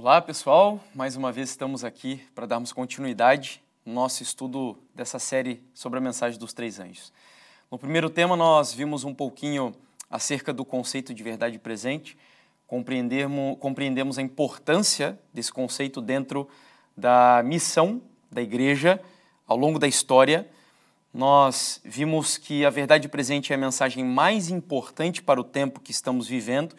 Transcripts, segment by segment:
Olá, pessoal. Mais uma vez estamos aqui para darmos continuidade no nosso estudo dessa série sobre a mensagem dos três anjos. No primeiro tema, nós vimos um pouquinho acerca do conceito de verdade presente, compreendemos, a importância desse conceito dentro da missão da igreja ao longo da história. Nós vimos que a verdade presente é a mensagem mais importante para o tempo que estamos vivendo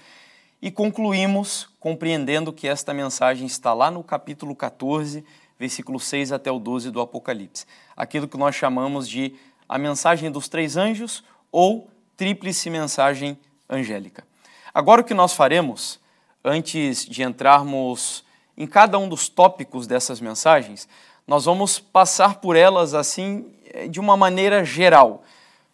e concluímos compreendendo que esta mensagem está lá no capítulo 14, versículo 6 até o 12 do Apocalipse. Aquilo que nós chamamos de a mensagem dos três anjos ou tríplice mensagem angélica. Agora, o que nós faremos, antes de entrarmos em cada um dos tópicos dessas mensagens, nós vamos passar por elas assim eh, de uma maneira geral,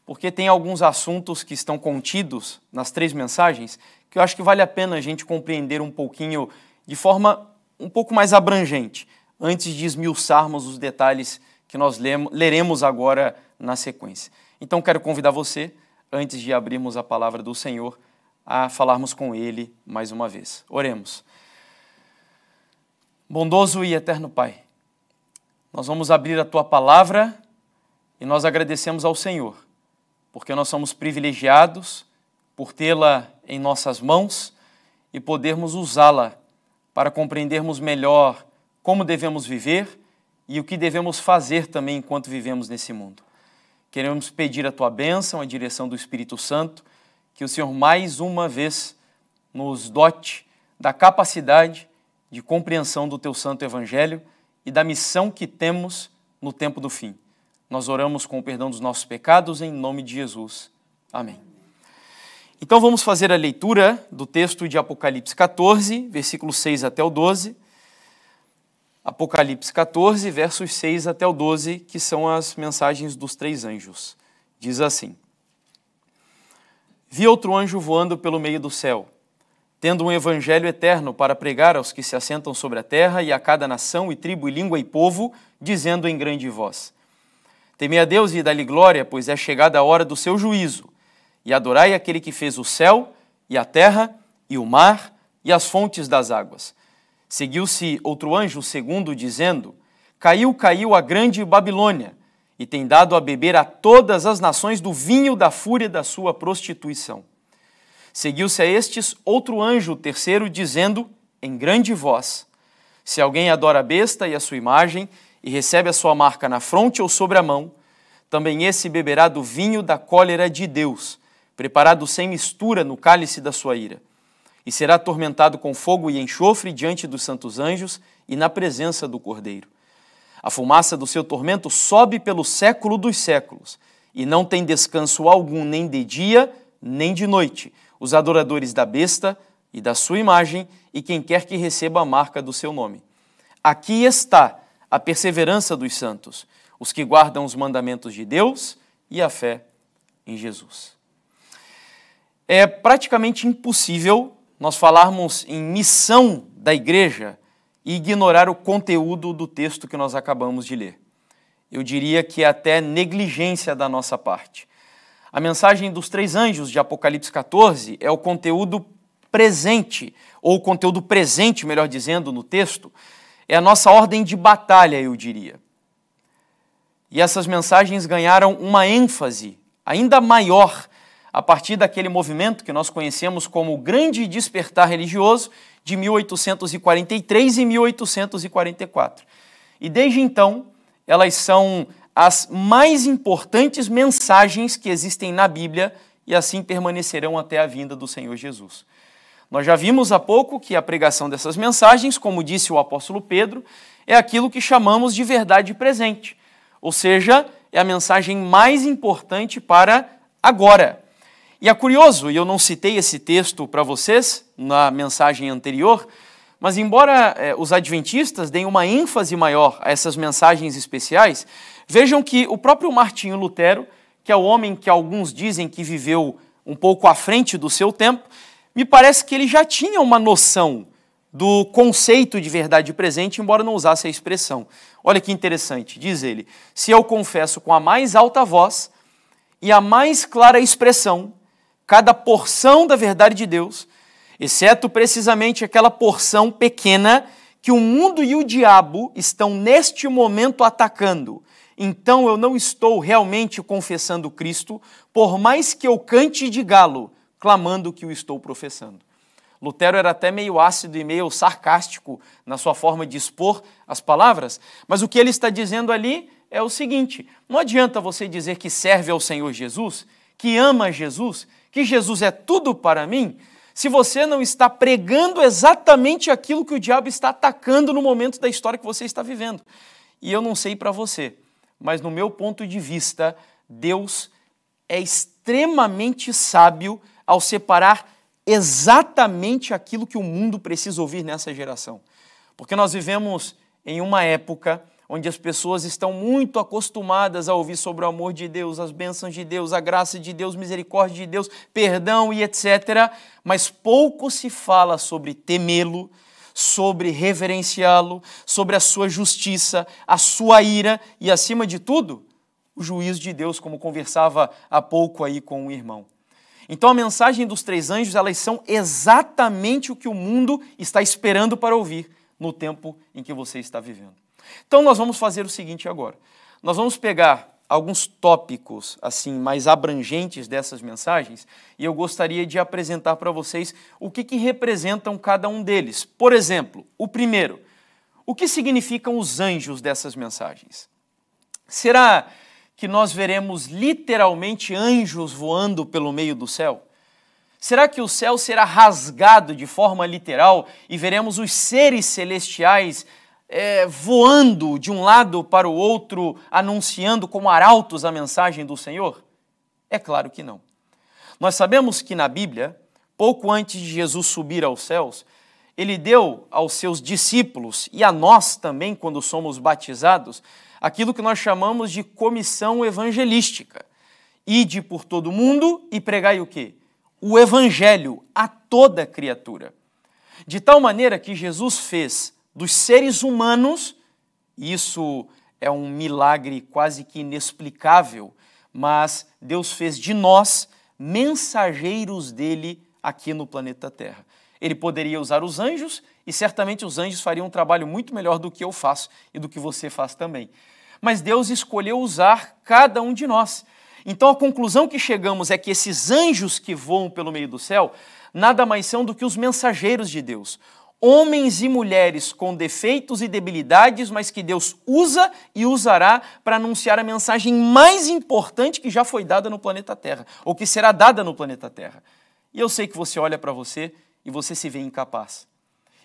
porque tem alguns assuntos que estão contidos nas três mensagens que eu acho que vale a pena a gente compreender um pouquinho de forma um pouco mais abrangente, antes de esmiuçarmos os detalhes que nós lemos, leremos agora na sequência. Então quero convidar você, antes de abrirmos a palavra do Senhor, a falarmos com Ele mais uma vez. Oremos. Bondoso e eterno Pai, nós vamos abrir a Tua palavra e nós agradecemos ao Senhor, porque nós somos privilegiados por tê-la em nossas mãos e podermos usá-la para compreendermos melhor como devemos viver e o que devemos fazer também enquanto vivemos nesse mundo. Queremos pedir a tua bênção, a direção do Espírito Santo, que o Senhor mais uma vez nos dote da capacidade de compreensão do teu santo evangelho e da missão que temos no tempo do fim. Nós oramos com o perdão dos nossos pecados em nome de Jesus. Amém. Então vamos fazer a leitura do texto de Apocalipse 14, versículos 6 até o 12. Apocalipse 14, versos 6 até o 12, que são as mensagens dos três anjos. Diz assim: Vi outro anjo voando pelo meio do céu, tendo um evangelho eterno para pregar aos que se assentam sobre a terra e a cada nação e tribo e língua e povo, dizendo em grande voz: Temei a Deus e dá-lhe glória, pois é chegada a hora do seu juízo e adorai aquele que fez o céu e a terra e o mar e as fontes das águas. Seguiu-se outro anjo segundo, dizendo: Caiu, caiu a grande Babilônia, e tem dado a beber a todas as nações do vinho da fúria da sua prostituição. Seguiu-se a estes outro anjo terceiro, dizendo em grande voz: Se alguém adora a besta e a sua imagem, e recebe a sua marca na fronte ou sobre a mão, também esse beberá do vinho da cólera de Deus preparado sem mistura no cálice da sua ira, e será atormentado com fogo e enxofre diante dos santos anjos e na presença do Cordeiro. A fumaça do seu tormento sobe pelo século dos séculos, e não tem descanso algum nem de dia, nem de noite, os adoradores da besta e da sua imagem, e quem quer que receba a marca do seu nome. Aqui está a perseverança dos santos, os que guardam os mandamentos de Deus e a fé em Jesus é praticamente impossível nós falarmos em missão da igreja e ignorar o conteúdo do texto que nós acabamos de ler. Eu diria que é até negligência da nossa parte. A mensagem dos três anjos de Apocalipse 14 é o conteúdo presente, ou o conteúdo presente, melhor dizendo, no texto, é a nossa ordem de batalha, eu diria. E essas mensagens ganharam uma ênfase ainda maior a partir daquele movimento que nós conhecemos como o Grande Despertar Religioso de 1843 e 1844. E desde então, elas são as mais importantes mensagens que existem na Bíblia e assim permanecerão até a vinda do Senhor Jesus. Nós já vimos há pouco que a pregação dessas mensagens, como disse o apóstolo Pedro, é aquilo que chamamos de verdade presente, ou seja, é a mensagem mais importante para agora, e é curioso, e eu não citei esse texto para vocês na mensagem anterior, mas embora eh, os adventistas deem uma ênfase maior a essas mensagens especiais, vejam que o próprio Martinho Lutero, que é o homem que alguns dizem que viveu um pouco à frente do seu tempo, me parece que ele já tinha uma noção do conceito de verdade presente, embora não usasse a expressão. Olha que interessante, diz ele: se eu confesso com a mais alta voz e a mais clara expressão cada porção da verdade de Deus, exceto precisamente aquela porção pequena que o mundo e o diabo estão neste momento atacando. Então eu não estou realmente confessando Cristo, por mais que eu cante de galo, clamando que o estou professando. Lutero era até meio ácido e meio sarcástico na sua forma de expor as palavras, mas o que ele está dizendo ali é o seguinte: não adianta você dizer que serve ao Senhor Jesus, que ama Jesus, que Jesus é tudo para mim, se você não está pregando exatamente aquilo que o diabo está atacando no momento da história que você está vivendo. E eu não sei para você, mas no meu ponto de vista, Deus é extremamente sábio ao separar exatamente aquilo que o mundo precisa ouvir nessa geração. Porque nós vivemos em uma época onde as pessoas estão muito acostumadas a ouvir sobre o amor de Deus, as bênçãos de Deus, a graça de Deus, misericórdia de Deus, perdão e etc. Mas pouco se fala sobre temê-lo, sobre reverenciá-lo, sobre a sua justiça, a sua ira e, acima de tudo, o juízo de Deus, como conversava há pouco aí com um irmão. Então a mensagem dos três anjos, elas são exatamente o que o mundo está esperando para ouvir no tempo em que você está vivendo. Então nós vamos fazer o seguinte agora. Nós vamos pegar alguns tópicos assim mais abrangentes dessas mensagens e eu gostaria de apresentar para vocês o que, que representam cada um deles. Por exemplo, o primeiro, o que significam os anjos dessas mensagens? Será que nós veremos literalmente anjos voando pelo meio do céu? Será que o céu será rasgado de forma literal e veremos os seres celestiais é, voando de um lado para o outro, anunciando como arautos a mensagem do Senhor? É claro que não. Nós sabemos que na Bíblia, pouco antes de Jesus subir aos céus, ele deu aos seus discípulos e a nós também, quando somos batizados, aquilo que nós chamamos de comissão evangelística. Ide por todo o mundo e pregai o quê? O evangelho a toda criatura. De tal maneira que Jesus fez dos seres humanos, isso é um milagre quase que inexplicável, mas Deus fez de nós mensageiros dele aqui no planeta Terra. Ele poderia usar os anjos e certamente os anjos fariam um trabalho muito melhor do que eu faço e do que você faz também. Mas Deus escolheu usar cada um de nós. Então a conclusão que chegamos é que esses anjos que voam pelo meio do céu nada mais são do que os mensageiros de Deus, homens e mulheres com defeitos e debilidades, mas que Deus usa e usará para anunciar a mensagem mais importante que já foi dada no planeta Terra, ou que será dada no planeta Terra. E eu sei que você olha para você e você se vê incapaz.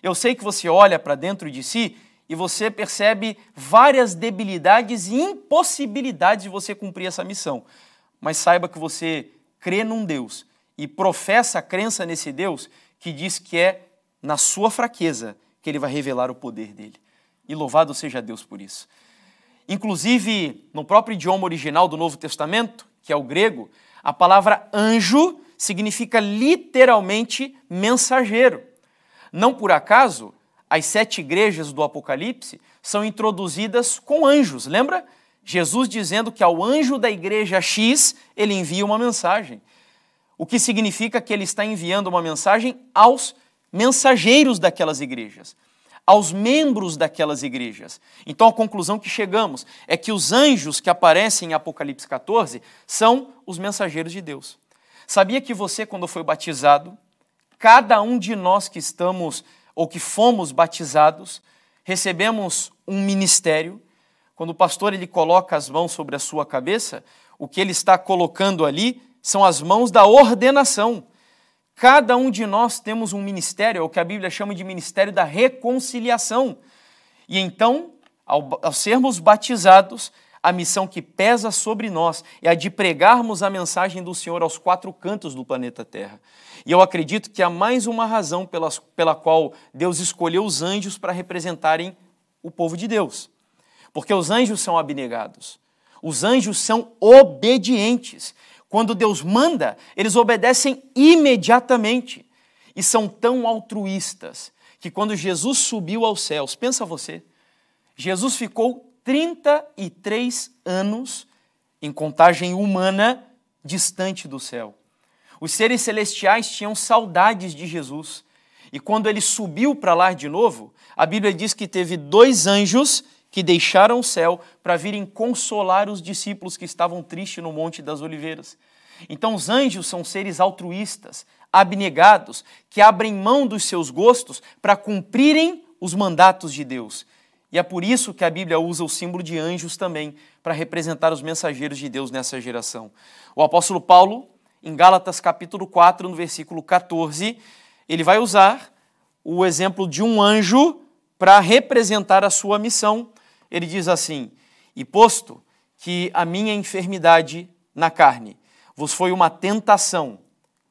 Eu sei que você olha para dentro de si e você percebe várias debilidades e impossibilidades de você cumprir essa missão. Mas saiba que você crê num Deus e professa a crença nesse Deus que diz que é na sua fraqueza que ele vai revelar o poder dele. E louvado seja Deus por isso. Inclusive, no próprio idioma original do Novo Testamento, que é o grego, a palavra anjo significa literalmente mensageiro. Não por acaso, as sete igrejas do Apocalipse são introduzidas com anjos, lembra? Jesus dizendo que ao anjo da igreja X ele envia uma mensagem, o que significa que ele está enviando uma mensagem aos mensageiros daquelas igrejas, aos membros daquelas igrejas. Então a conclusão que chegamos é que os anjos que aparecem em Apocalipse 14 são os mensageiros de Deus. Sabia que você, quando foi batizado, cada um de nós que estamos ou que fomos batizados, recebemos um ministério. Quando o pastor ele coloca as mãos sobre a sua cabeça, o que ele está colocando ali são as mãos da ordenação. Cada um de nós temos um ministério, é o que a Bíblia chama de ministério da reconciliação. E então, ao, ao sermos batizados, a missão que pesa sobre nós é a de pregarmos a mensagem do Senhor aos quatro cantos do planeta Terra. E eu acredito que há mais uma razão pela, pela qual Deus escolheu os anjos para representarem o povo de Deus. Porque os anjos são abnegados, os anjos são obedientes. Quando Deus manda, eles obedecem imediatamente e são tão altruístas que quando Jesus subiu aos céus, pensa você, Jesus ficou 33 anos em contagem humana distante do céu. Os seres celestiais tinham saudades de Jesus. E quando ele subiu para lá de novo, a Bíblia diz que teve dois anjos que deixaram o céu para virem consolar os discípulos que estavam tristes no Monte das Oliveiras. Então, os anjos são seres altruístas, abnegados, que abrem mão dos seus gostos para cumprirem os mandatos de Deus. E é por isso que a Bíblia usa o símbolo de anjos também para representar os mensageiros de Deus nessa geração. O apóstolo Paulo, em Gálatas capítulo 4, no versículo 14, ele vai usar o exemplo de um anjo para representar a sua missão ele diz assim: E posto que a minha enfermidade na carne vos foi uma tentação,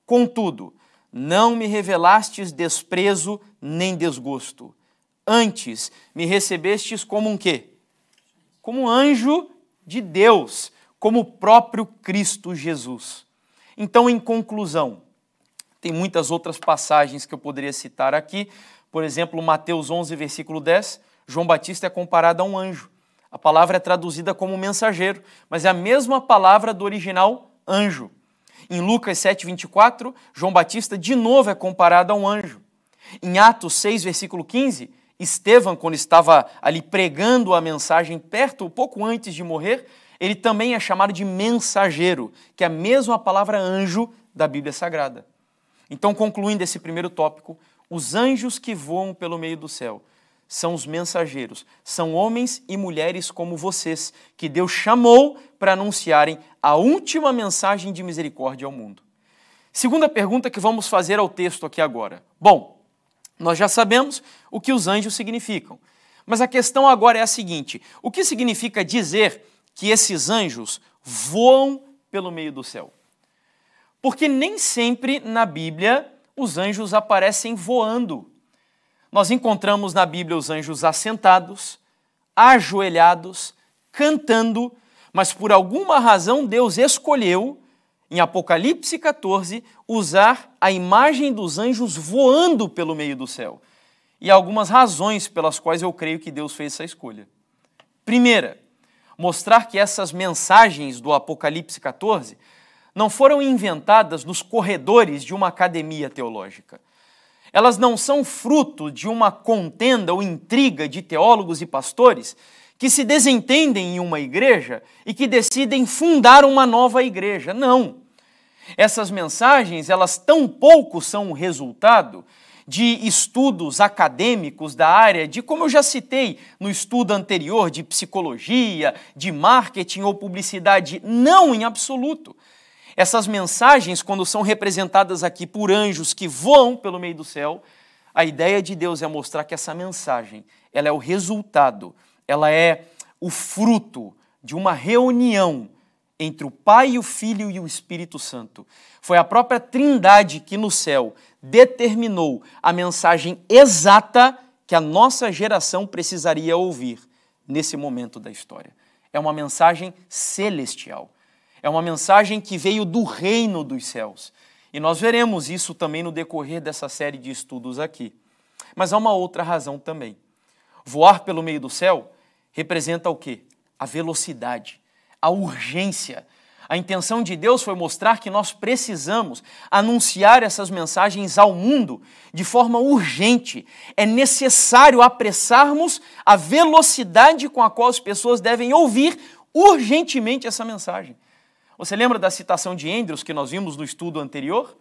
contudo, não me revelastes desprezo nem desgosto. Antes me recebestes como um quê? Como um anjo de Deus, como o próprio Cristo Jesus. Então, em conclusão, tem muitas outras passagens que eu poderia citar aqui, por exemplo, Mateus 11, versículo 10, João Batista é comparado a um anjo. A palavra é traduzida como mensageiro, mas é a mesma palavra do original anjo. Em Lucas 7:24, João Batista de novo é comparado a um anjo. Em Atos 6, versículo 15, Estevão, quando estava ali pregando a mensagem perto, pouco antes de morrer, ele também é chamado de mensageiro, que é a mesma palavra anjo da Bíblia Sagrada. Então, concluindo esse primeiro tópico, os anjos que voam pelo meio do céu são os mensageiros. São homens e mulheres como vocês, que Deus chamou para anunciarem a última mensagem de misericórdia ao mundo. Segunda pergunta que vamos fazer ao texto aqui agora. Bom, nós já sabemos o que os anjos significam, mas a questão agora é a seguinte: o que significa dizer que esses anjos voam pelo meio do céu? Porque nem sempre na Bíblia os anjos aparecem voando nós encontramos na Bíblia os anjos assentados, ajoelhados, cantando, mas por alguma razão Deus escolheu, em Apocalipse 14, usar a imagem dos anjos voando pelo meio do céu. E algumas razões pelas quais eu creio que Deus fez essa escolha. Primeira, mostrar que essas mensagens do Apocalipse 14 não foram inventadas nos corredores de uma academia teológica elas não são fruto de uma contenda ou intriga de teólogos e pastores que se desentendem em uma igreja e que decidem fundar uma nova igreja. Não. Essas mensagens, elas tão pouco são o resultado de estudos acadêmicos da área de, como eu já citei no estudo anterior, de psicologia, de marketing ou publicidade, não em absoluto. Essas mensagens, quando são representadas aqui por anjos que voam pelo meio do céu, a ideia de Deus é mostrar que essa mensagem, ela é o resultado, ela é o fruto de uma reunião entre o Pai, o Filho e o Espírito Santo. Foi a própria Trindade que no céu determinou a mensagem exata que a nossa geração precisaria ouvir nesse momento da história. É uma mensagem celestial. É uma mensagem que veio do reino dos céus. E nós veremos isso também no decorrer dessa série de estudos aqui. Mas há uma outra razão também. Voar pelo meio do céu representa o quê? A velocidade, a urgência. A intenção de Deus foi mostrar que nós precisamos anunciar essas mensagens ao mundo de forma urgente. É necessário apressarmos a velocidade com a qual as pessoas devem ouvir urgentemente essa mensagem. Você lembra da citação de Andrews que nós vimos no estudo anterior?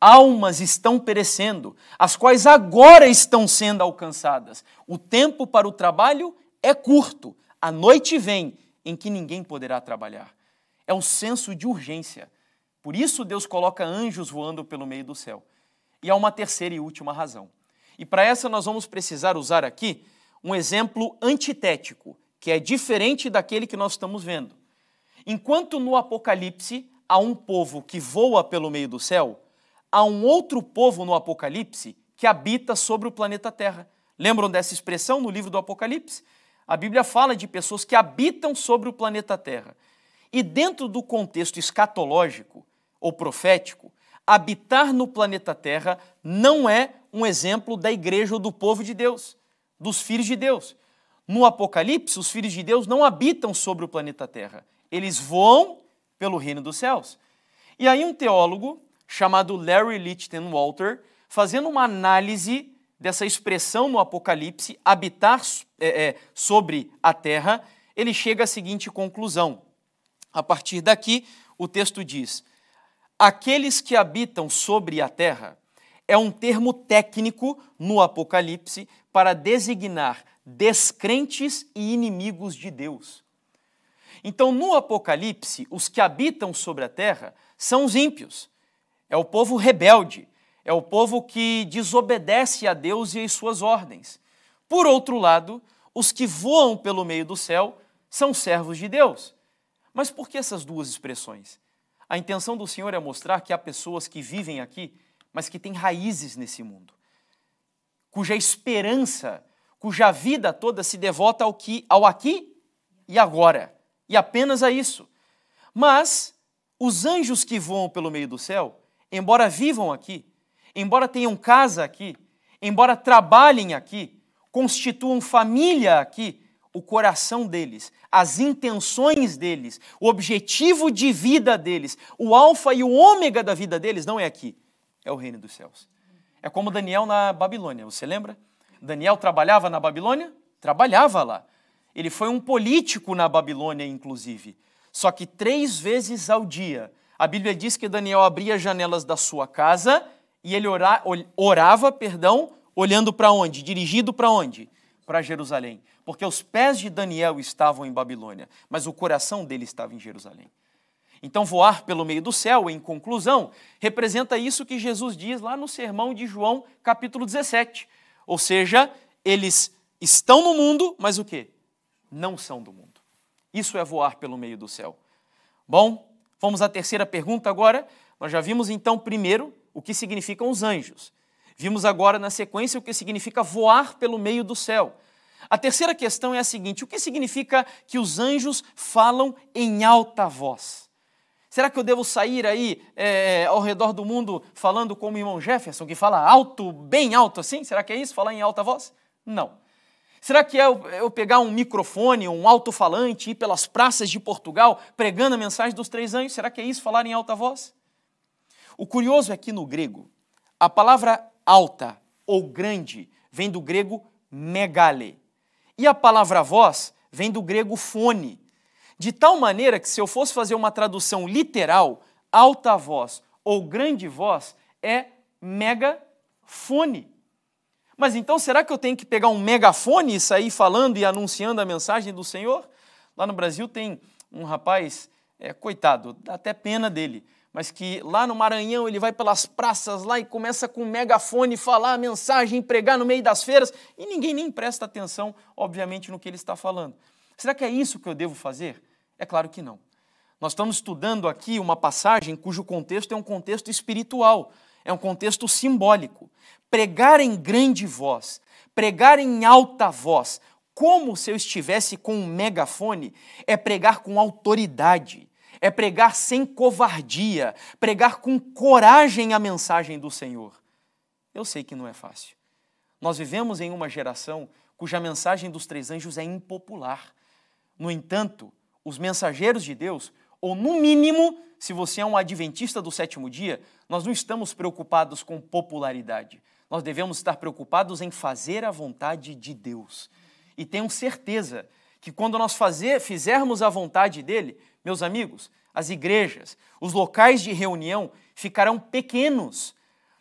Almas estão perecendo, as quais agora estão sendo alcançadas. O tempo para o trabalho é curto, a noite vem em que ninguém poderá trabalhar. É um senso de urgência. Por isso Deus coloca anjos voando pelo meio do céu. E há uma terceira e última razão. E para essa nós vamos precisar usar aqui um exemplo antitético, que é diferente daquele que nós estamos vendo. Enquanto no Apocalipse há um povo que voa pelo meio do céu, há um outro povo no Apocalipse que habita sobre o planeta Terra. Lembram dessa expressão no livro do Apocalipse? A Bíblia fala de pessoas que habitam sobre o planeta Terra. E dentro do contexto escatológico ou profético, habitar no planeta Terra não é um exemplo da igreja ou do povo de Deus, dos filhos de Deus. No Apocalipse, os filhos de Deus não habitam sobre o planeta Terra. Eles voam pelo reino dos céus. E aí um teólogo chamado Larry Lichtenwalter, fazendo uma análise dessa expressão no Apocalipse, habitar é, é, sobre a terra, ele chega à seguinte conclusão. A partir daqui, o texto diz: Aqueles que habitam sobre a terra é um termo técnico no Apocalipse para designar descrentes e inimigos de Deus. Então, no Apocalipse, os que habitam sobre a terra são os ímpios. É o povo rebelde, é o povo que desobedece a Deus e as suas ordens. Por outro lado, os que voam pelo meio do céu são servos de Deus. Mas por que essas duas expressões? A intenção do Senhor é mostrar que há pessoas que vivem aqui, mas que têm raízes nesse mundo, cuja esperança, cuja vida toda se devota ao que ao aqui e agora e apenas a isso. Mas os anjos que voam pelo meio do céu, embora vivam aqui, embora tenham casa aqui, embora trabalhem aqui, constituam família aqui, o coração deles, as intenções deles, o objetivo de vida deles, o alfa e o ômega da vida deles não é aqui, é o reino dos céus. É como Daniel na Babilônia, você lembra? Daniel trabalhava na Babilônia? Trabalhava lá. Ele foi um político na Babilônia, inclusive. Só que três vezes ao dia, a Bíblia diz que Daniel abria as janelas da sua casa e ele orava, orava perdão, olhando para onde? Dirigido para onde? Para Jerusalém. Porque os pés de Daniel estavam em Babilônia, mas o coração dele estava em Jerusalém. Então, voar pelo meio do céu, em conclusão, representa isso que Jesus diz lá no sermão de João, capítulo 17. Ou seja, eles estão no mundo, mas o quê? não são do mundo. Isso é voar pelo meio do céu. Bom, vamos à terceira pergunta agora. Nós já vimos então primeiro o que significam os anjos. Vimos agora na sequência o que significa voar pelo meio do céu. A terceira questão é a seguinte: o que significa que os anjos falam em alta voz? Será que eu devo sair aí é, é ao redor do mundo falando como o irmão Jefferson, que fala alto, bem alto assim? Será que é isso? Falar em alta voz? Não. Será que é eu é pegar um microfone, um alto-falante e ir pelas praças de Portugal pregando a mensagem dos três anjos? Será que é isso, falar em alta voz? O curioso é que no grego, a palavra alta ou grande vem do grego megale. E a palavra voz vem do grego fone. De tal maneira que, se eu fosse fazer uma tradução literal, alta voz ou grande voz é megafone. Mas então será que eu tenho que pegar um megafone e sair falando e anunciando a mensagem do Senhor? Lá no Brasil tem um rapaz, é, coitado, dá até pena dele, mas que lá no Maranhão ele vai pelas praças lá e começa com um megafone falar a mensagem, pregar no meio das feiras e ninguém nem presta atenção, obviamente, no que ele está falando. Será que é isso que eu devo fazer? É claro que não. Nós estamos estudando aqui uma passagem cujo contexto é um contexto espiritual, é um contexto simbólico pregar em grande voz, pregar em alta voz, como se eu estivesse com um megafone, é pregar com autoridade, é pregar sem covardia, pregar com coragem a mensagem do Senhor. Eu sei que não é fácil. Nós vivemos em uma geração cuja mensagem dos três anjos é impopular. No entanto, os mensageiros de Deus, ou no mínimo, se você é um adventista do sétimo dia, nós não estamos preocupados com popularidade. Nós devemos estar preocupados em fazer a vontade de Deus. E tenham certeza que quando nós fazer, fizermos a vontade dele, meus amigos, as igrejas, os locais de reunião ficarão pequenos.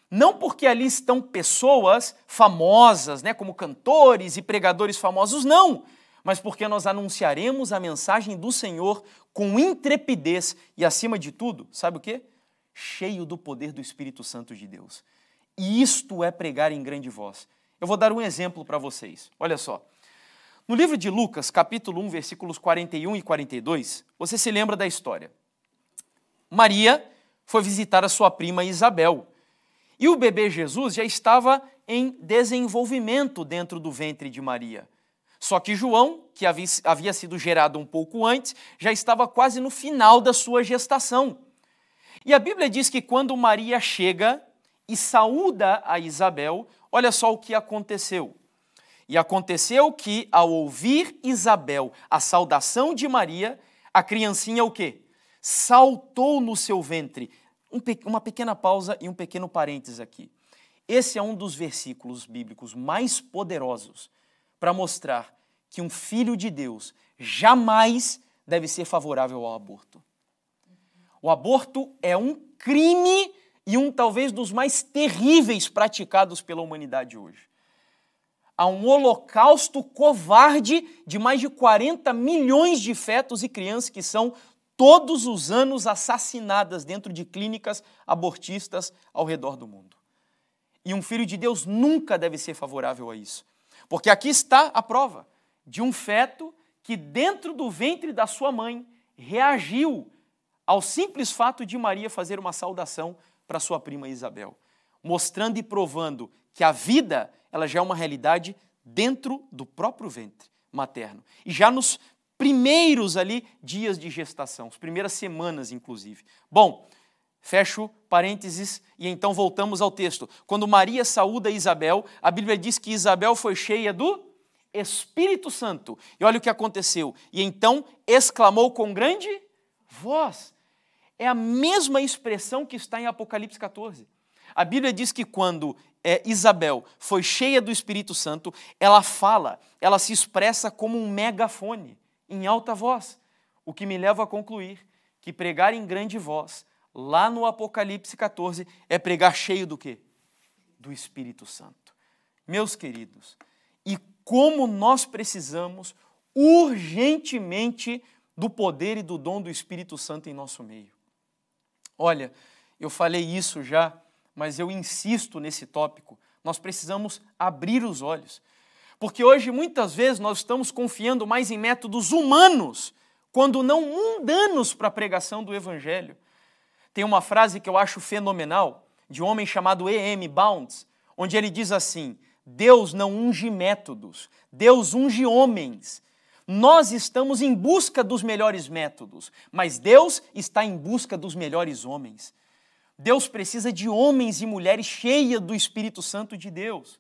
Não porque ali estão pessoas famosas, né, como cantores e pregadores famosos, não, mas porque nós anunciaremos a mensagem do Senhor com intrepidez e acima de tudo, sabe o quê? Cheio do poder do Espírito Santo de Deus. E isto é pregar em grande voz. Eu vou dar um exemplo para vocês. Olha só. No livro de Lucas, capítulo 1, versículos 41 e 42, você se lembra da história. Maria foi visitar a sua prima Isabel. E o bebê Jesus já estava em desenvolvimento dentro do ventre de Maria. Só que João, que havia sido gerado um pouco antes, já estava quase no final da sua gestação. E a Bíblia diz que quando Maria chega e saúda a Isabel, olha só o que aconteceu. E aconteceu que, ao ouvir Isabel a saudação de Maria, a criancinha o quê? Saltou no seu ventre. Um, uma pequena pausa e um pequeno parênteses aqui. Esse é um dos versículos bíblicos mais poderosos para mostrar que um filho de Deus jamais deve ser favorável ao aborto. O aborto é um crime e um talvez dos mais terríveis praticados pela humanidade hoje. Há um holocausto covarde de mais de 40 milhões de fetos e crianças que são todos os anos assassinadas dentro de clínicas abortistas ao redor do mundo. E um filho de Deus nunca deve ser favorável a isso. Porque aqui está a prova de um feto que, dentro do ventre da sua mãe, reagiu ao simples fato de Maria fazer uma saudação para sua prima Isabel, mostrando e provando que a vida ela já é uma realidade dentro do próprio ventre materno. E já nos primeiros ali dias de gestação, as primeiras semanas inclusive. Bom, fecho parênteses e então voltamos ao texto. Quando Maria saúda Isabel, a Bíblia diz que Isabel foi cheia do Espírito Santo. E olha o que aconteceu. E então exclamou com grande voz: é a mesma expressão que está em Apocalipse 14. A Bíblia diz que quando é, Isabel foi cheia do Espírito Santo, ela fala, ela se expressa como um megafone, em alta voz. O que me leva a concluir que pregar em grande voz, lá no Apocalipse 14, é pregar cheio do quê? Do Espírito Santo. Meus queridos, e como nós precisamos urgentemente do poder e do dom do Espírito Santo em nosso meio. Olha, eu falei isso já, mas eu insisto nesse tópico. Nós precisamos abrir os olhos. Porque hoje, muitas vezes, nós estamos confiando mais em métodos humanos, quando não mundanos, para a pregação do Evangelho. Tem uma frase que eu acho fenomenal, de um homem chamado E.M. Bounds, onde ele diz assim: Deus não unge métodos, Deus unge homens. Nós estamos em busca dos melhores métodos, mas Deus está em busca dos melhores homens. Deus precisa de homens e mulheres cheias do Espírito Santo de Deus.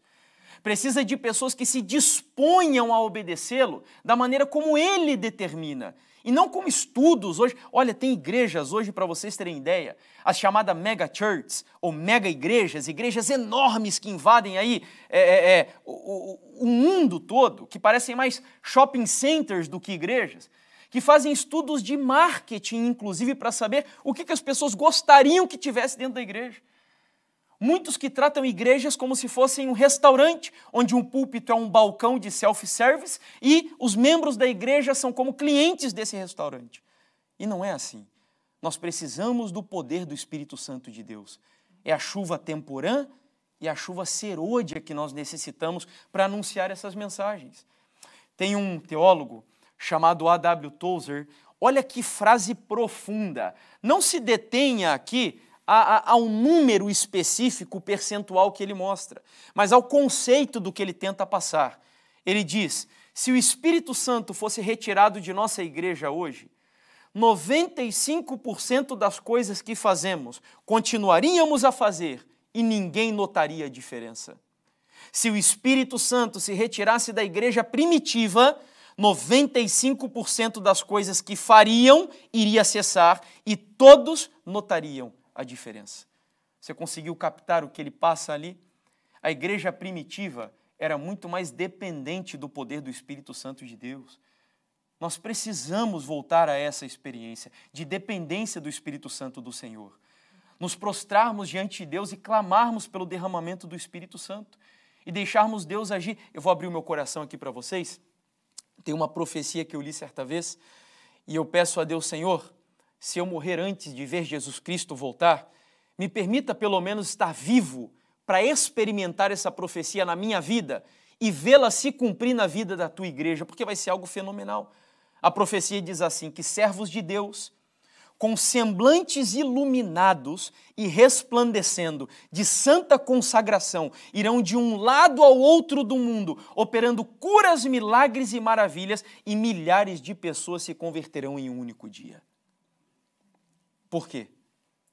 Precisa de pessoas que se disponham a obedecê-lo da maneira como ele determina e não como estudos hoje. Olha, tem igrejas hoje, para vocês terem ideia, as chamadas mega churches, ou mega igrejas, igrejas enormes que invadem aí é, é, é, o, o, o mundo todo, que parecem mais shopping centers do que igrejas, que fazem estudos de marketing, inclusive, para saber o que, que as pessoas gostariam que tivesse dentro da igreja. Muitos que tratam igrejas como se fossem um restaurante, onde um púlpito é um balcão de self-service e os membros da igreja são como clientes desse restaurante. E não é assim. Nós precisamos do poder do Espírito Santo de Deus. É a chuva temporã e a chuva serôdia que nós necessitamos para anunciar essas mensagens. Tem um teólogo chamado A.W. Tozer. Olha que frase profunda. Não se detenha aqui a, a, número específico percentual que ele mostra, mas ao conceito do que ele tenta passar. Ele diz: se o Espírito Santo fosse retirado de nossa igreja hoje, 95% das coisas que fazemos continuaríamos a fazer e ninguém notaria a diferença. Se o Espírito Santo se retirasse da igreja primitiva, 95% das coisas que fariam iria cessar e todos notariam a diferença. Você conseguiu captar o que ele passa ali? A igreja primitiva era muito mais dependente do poder do Espírito Santo de Deus. Nós precisamos voltar a essa experiência de dependência do Espírito Santo do Senhor. Nos prostrarmos diante de Deus e clamarmos pelo derramamento do Espírito Santo e deixarmos Deus agir. Eu vou abrir o meu coração aqui para vocês. Tem uma profecia que eu li certa vez e eu peço a Deus, Senhor, se eu morrer antes de ver Jesus Cristo voltar, me permita pelo menos estar vivo para experimentar essa profecia na minha vida e vê-la se cumprir na vida da tua igreja, porque vai ser algo fenomenal. A profecia diz assim: que servos de Deus, com semblantes iluminados e resplandecendo de santa consagração, irão de um lado ao outro do mundo, operando curas, milagres e maravilhas, e milhares de pessoas se converterão em um único dia. Por quê?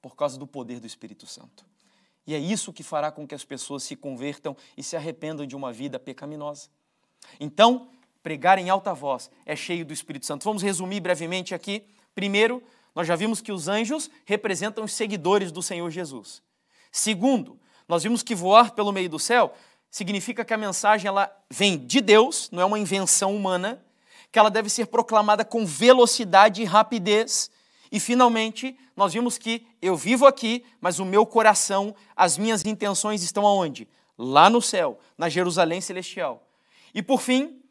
Por causa do poder do Espírito Santo. E é isso que fará com que as pessoas se convertam e se arrependam de uma vida pecaminosa. Então, pregar em alta voz é cheio do Espírito Santo. Vamos resumir brevemente aqui. Primeiro, nós já vimos que os anjos representam os seguidores do Senhor Jesus. Segundo, nós vimos que voar pelo meio do céu significa que a mensagem ela vem de Deus, não é uma invenção humana, que ela deve ser proclamada com velocidade e rapidez e finalmente, nós vimos que eu vivo aqui, mas o meu coração, as minhas intenções estão aonde? Lá no céu, na Jerusalém celestial. E por fim,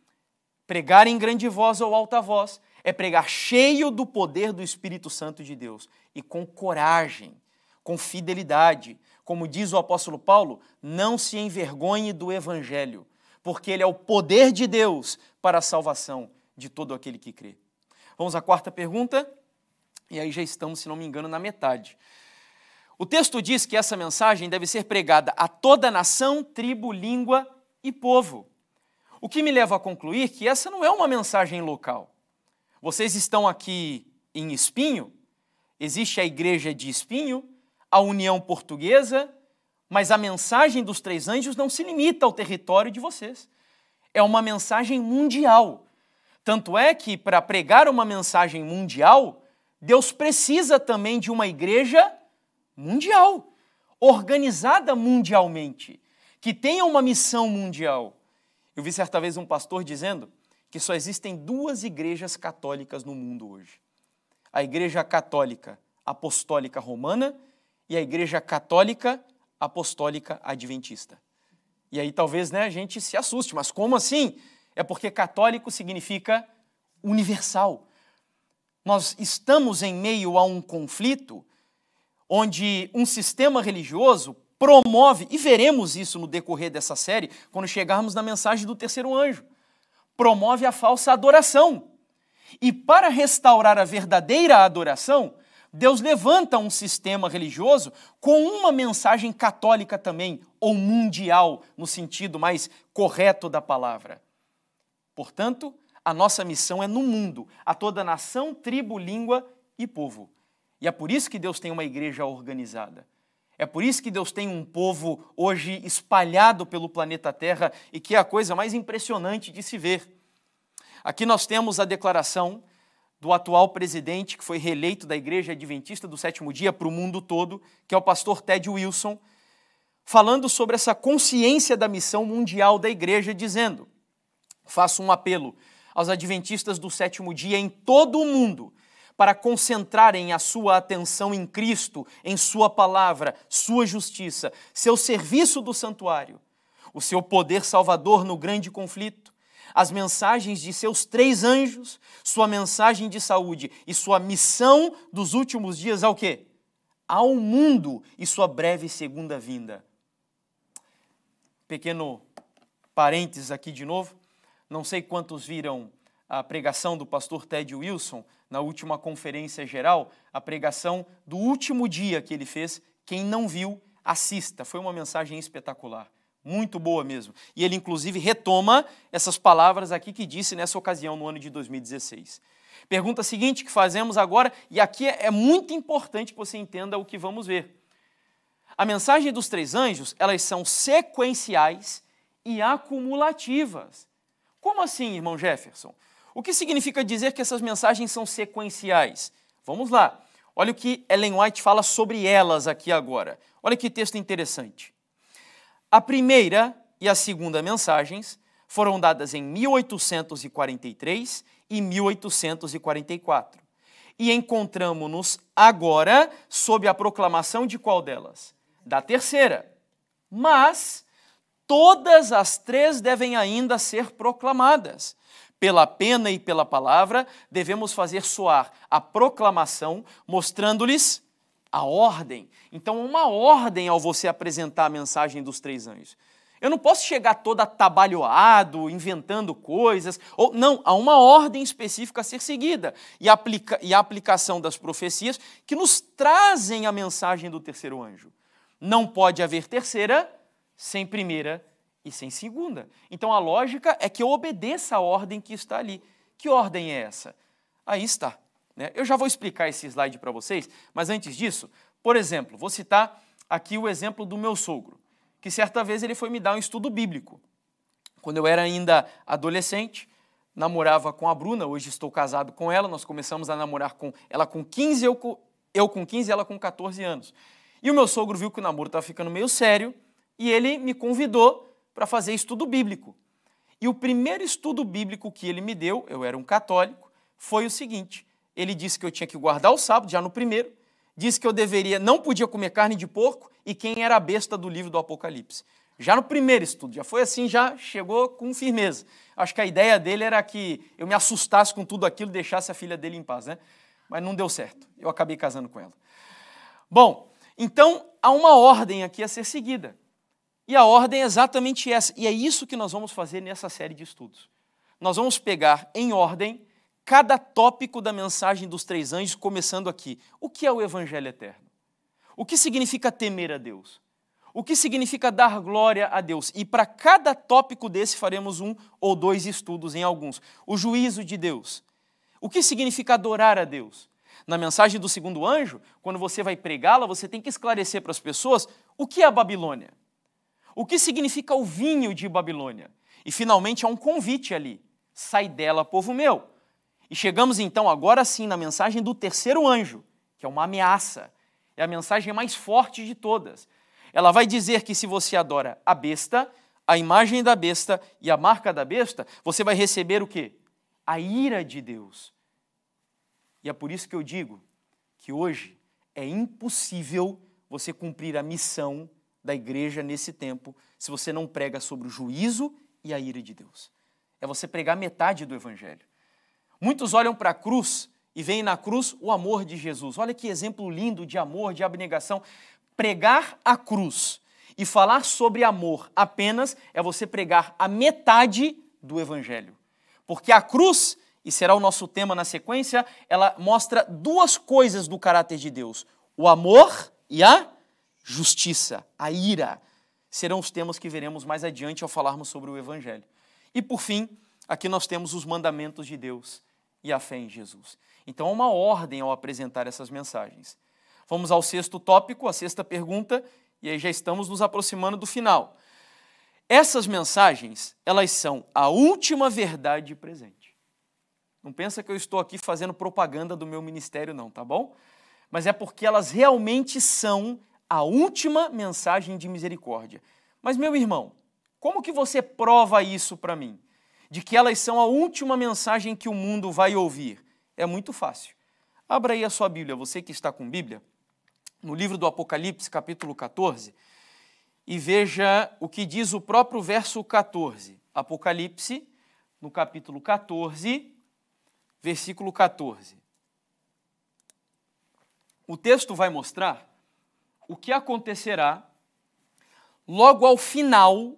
pregar em grande voz ou alta voz é pregar cheio do poder do Espírito Santo de Deus e com coragem, com fidelidade. Como diz o apóstolo Paulo, não se envergonhe do evangelho, porque ele é o poder de Deus para a salvação de todo aquele que crê. Vamos à quarta pergunta. E aí já estamos, se não me engano, na metade. O texto diz que essa mensagem deve ser pregada a toda nação, tribo, língua e povo. O que me leva a concluir que essa não é uma mensagem local. Vocês estão aqui em Espinho, existe a igreja de Espinho, a União Portuguesa, mas a mensagem dos três anjos não se limita ao território de vocês. É uma mensagem mundial. Tanto é que, para pregar uma mensagem mundial, Deus precisa também de uma igreja mundial, organizada mundialmente, que tenha uma missão mundial. Eu vi certa vez um pastor dizendo que só existem duas igrejas católicas no mundo hoje: a Igreja Católica Apostólica Romana e a Igreja Católica Apostólica Adventista. E aí talvez né, a gente se assuste, mas como assim? É porque católico significa universal nós estamos em meio a um conflito onde um sistema religioso promove, e veremos isso no decorrer dessa série, quando chegarmos na mensagem do terceiro anjo, promove a falsa adoração. E para restaurar a verdadeira adoração, Deus levanta um sistema religioso com uma mensagem católica também, ou mundial, no sentido mais correto da palavra. Portanto, a nossa missão é no mundo, a toda nação, tribo, língua e povo. E é por isso que Deus tem uma igreja organizada. É por isso que Deus tem um povo hoje espalhado pelo planeta Terra e que é a coisa mais impressionante de se ver. Aqui nós temos a declaração do atual presidente, que foi reeleito da Igreja Adventista do Sétimo Dia para o mundo todo, que é o pastor Ted Wilson, falando sobre essa consciência da missão mundial da Igreja, dizendo: faço um apelo aos adventistas do sétimo dia em todo o mundo para concentrarem a sua atenção em Cristo, em Sua palavra, Sua justiça, seu serviço do santuário, o seu poder salvador no grande conflito, as mensagens de seus três anjos, sua mensagem de saúde e sua missão dos últimos dias ao quê? Ao mundo e sua breve segunda vinda. Pequeno parênteses aqui de novo. Não sei quantos viram a pregação do pastor Ted Wilson na última conferência geral, a pregação do último dia que ele fez. Quem não viu, assista. Foi uma mensagem espetacular, muito boa mesmo. E ele, inclusive, retoma essas palavras aqui que disse nessa ocasião no ano de 2016. Pergunta seguinte que fazemos agora, e aqui é, é muito importante que você entenda o que vamos ver. A mensagem dos três anjos, elas são sequenciais e acumulativas. Como assim, irmão Jefferson? O que significa dizer que essas mensagens são sequenciais? Vamos lá. Olha o que Ellen White fala sobre elas aqui agora. Olha que texto interessante. A primeira e a segunda mensagens foram dadas em 1843 e 1844. E encontramos-nos agora sob a proclamação de qual delas? Da terceira. Mas todas as três devem ainda ser proclamadas. Pela pena e pela palavra, devemos fazer soar a proclamação, mostrando-lhes a ordem. Então, uma ordem ao você apresentar a mensagem dos três anjos. Eu não posso chegar todo atabalhoado, inventando coisas. Ou, não, há uma ordem específica a ser seguida e aplica, e a aplicação das profecias que nos trazem a mensagem do terceiro anjo. Não pode haver terceira sem primeira e sem segunda. Então a lógica é que eu obedeça a ordem que está ali. Que ordem é essa? Aí está. Né? Eu já vou explicar esse slide para vocês, mas antes disso, por exemplo, vou citar aqui o exemplo do meu sogro, que certa vez ele foi me dar um estudo bíblico. Quando eu era ainda adolescente, namorava com a Bruna, hoje estou casado com ela, nós começamos a namorar com ela com 15, eu com, eu com 15, ela com 14 anos. E o meu sogro viu que o namoro estava ficando meio sério, e ele me convidou para fazer estudo bíblico. E o primeiro estudo bíblico que ele me deu, eu era um católico, foi o seguinte: ele disse que eu tinha que guardar o sábado, já no primeiro, disse que eu deveria, não podia comer carne de porco e quem era a besta do livro do Apocalipse. Já no primeiro estudo, já foi assim, já chegou com firmeza. Acho que a ideia dele era que eu me assustasse com tudo aquilo, deixasse a filha dele em paz, né? Mas não deu certo. Eu acabei casando com ela. Bom, então há uma ordem aqui a ser seguida. E a ordem é exatamente essa. E é isso que nós vamos fazer nessa série de estudos. Nós vamos pegar em ordem cada tópico da mensagem dos três anjos, começando aqui. O que é o Evangelho eterno? O que significa temer a Deus? O que significa dar glória a Deus? E para cada tópico desse faremos um ou dois estudos em alguns. O juízo de Deus. O que significa adorar a Deus? Na mensagem do segundo anjo, quando você vai pregá-la, você tem que esclarecer para as pessoas o que é a Babilônia o que significa o vinho de Babilônia. E finalmente há um convite ali: sai dela, povo meu. E chegamos então agora sim na mensagem do terceiro anjo, que é uma ameaça. É a mensagem mais forte de todas. Ela vai dizer que se você adora a besta, a imagem da besta e a marca da besta, você vai receber o quê? A ira de Deus. E é por isso que eu digo que hoje é impossível você cumprir a missão da igreja nesse tempo se você não prega sobre o juízo e a ira de Deus. É você pregar metade do evangelho. Muitos olham para a cruz e veem na cruz o amor de Jesus. Olha que exemplo lindo de amor, de abnegação. Pregar a cruz e falar sobre amor apenas é você pregar a metade do evangelho. Porque a cruz, e será o nosso tema na sequência, ela mostra duas coisas do caráter de Deus: o amor e a justiça, a ira, serão os temas que veremos mais adiante ao falarmos sobre o Evangelho. E por fim, aqui nós temos os mandamentos de Deus e a fé em Jesus. Então, há uma ordem ao apresentar essas mensagens. Vamos ao sexto tópico, a sexta pergunta, e aí já estamos nos aproximando do final. Essas mensagens, elas são a última verdade presente. Não pensa que eu estou aqui fazendo propaganda do meu ministério não, tá bom? Mas é porque elas realmente são a última mensagem de misericórdia. Mas, meu irmão, como que você prova isso para mim? De que elas são a última mensagem que o mundo vai ouvir? É muito fácil. Abra aí a sua Bíblia, você que está com Bíblia, no livro do Apocalipse, capítulo 14, e veja o que diz o próprio verso 14. Apocalipse, no capítulo 14, versículo 14. O texto vai mostrar o que acontecerá logo ao final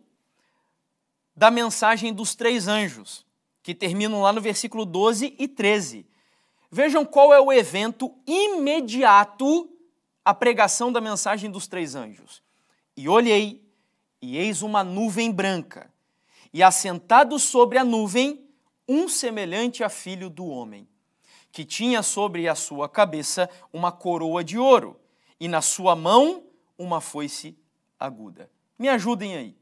da mensagem dos três anjos, que terminam lá no versículo 12 e 13. Vejam qual é o evento imediato à pregação da mensagem dos três anjos. E olhei, e eis uma nuvem branca, e assentado sobre a nuvem, um semelhante a filho do homem, que tinha sobre a sua cabeça uma coroa de ouro e na sua mão uma foice aguda. Me ajudem aí.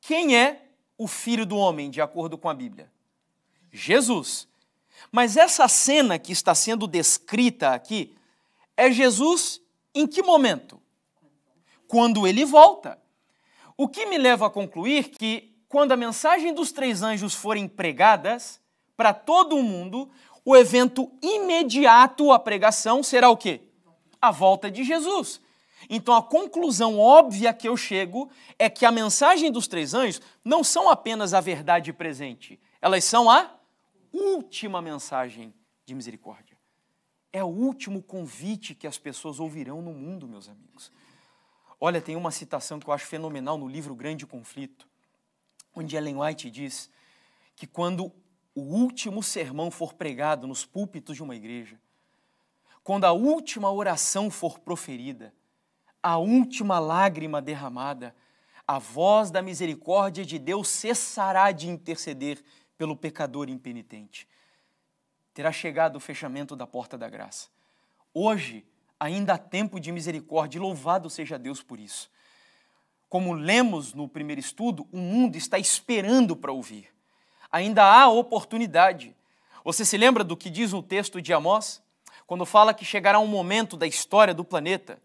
Quem é o filho do homem, de acordo com a Bíblia? Jesus. Mas essa cena que está sendo descrita aqui é Jesus em que momento? Quando ele volta. O que me leva a concluir que, quando a mensagem dos três anjos for pregadas para todo o mundo, o evento imediato à pregação será o quê? a volta de Jesus. Então a conclusão óbvia que eu chego é que a mensagem dos três anjos não são apenas a verdade presente, elas são a última mensagem de misericórdia. É o último convite que as pessoas ouvirão no mundo, meus amigos. Olha, tem uma citação que eu acho fenomenal no livro Grande Conflito, onde Ellen White diz que quando o último sermão for pregado nos púlpitos de uma igreja, quando a última oração for proferida, a última lágrima derramada, a voz da misericórdia de Deus cessará de interceder pelo pecador impenitente. Terá chegado o fechamento da porta da graça. Hoje ainda há tempo de misericórdia, e louvado seja Deus por isso. Como lemos no primeiro estudo, o mundo está esperando para ouvir. Ainda há oportunidade. Você se lembra do que diz o texto de Amós? quando fala que chegará um momento da história do planeta